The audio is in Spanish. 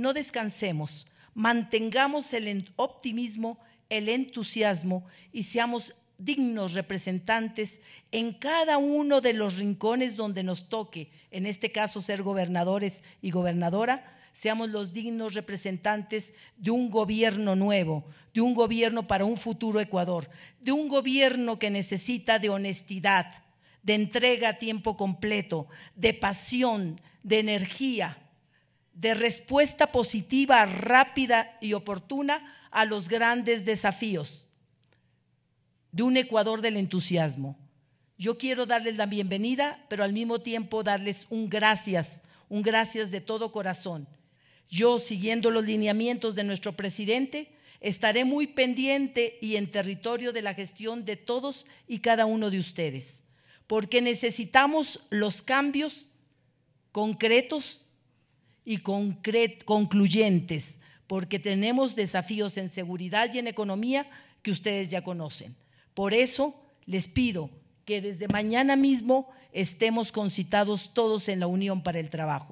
No descansemos, mantengamos el optimismo, el entusiasmo y seamos dignos representantes en cada uno de los rincones donde nos toque, en este caso ser gobernadores y gobernadora, seamos los dignos representantes de un gobierno nuevo, de un gobierno para un futuro Ecuador, de un gobierno que necesita de honestidad, de entrega a tiempo completo, de pasión, de energía, de respuesta positiva, rápida y oportuna a los grandes desafíos de un Ecuador del entusiasmo. Yo quiero darles la bienvenida, pero al mismo tiempo darles un gracias, un gracias de todo corazón. Yo, siguiendo los lineamientos de nuestro presidente, estaré muy pendiente y en territorio de la gestión de todos y cada uno de ustedes, porque necesitamos los cambios concretos y concluyentes, porque tenemos desafíos en seguridad y en economía que ustedes ya conocen. Por eso les pido que desde mañana mismo estemos concitados todos en la Unión para el Trabajo.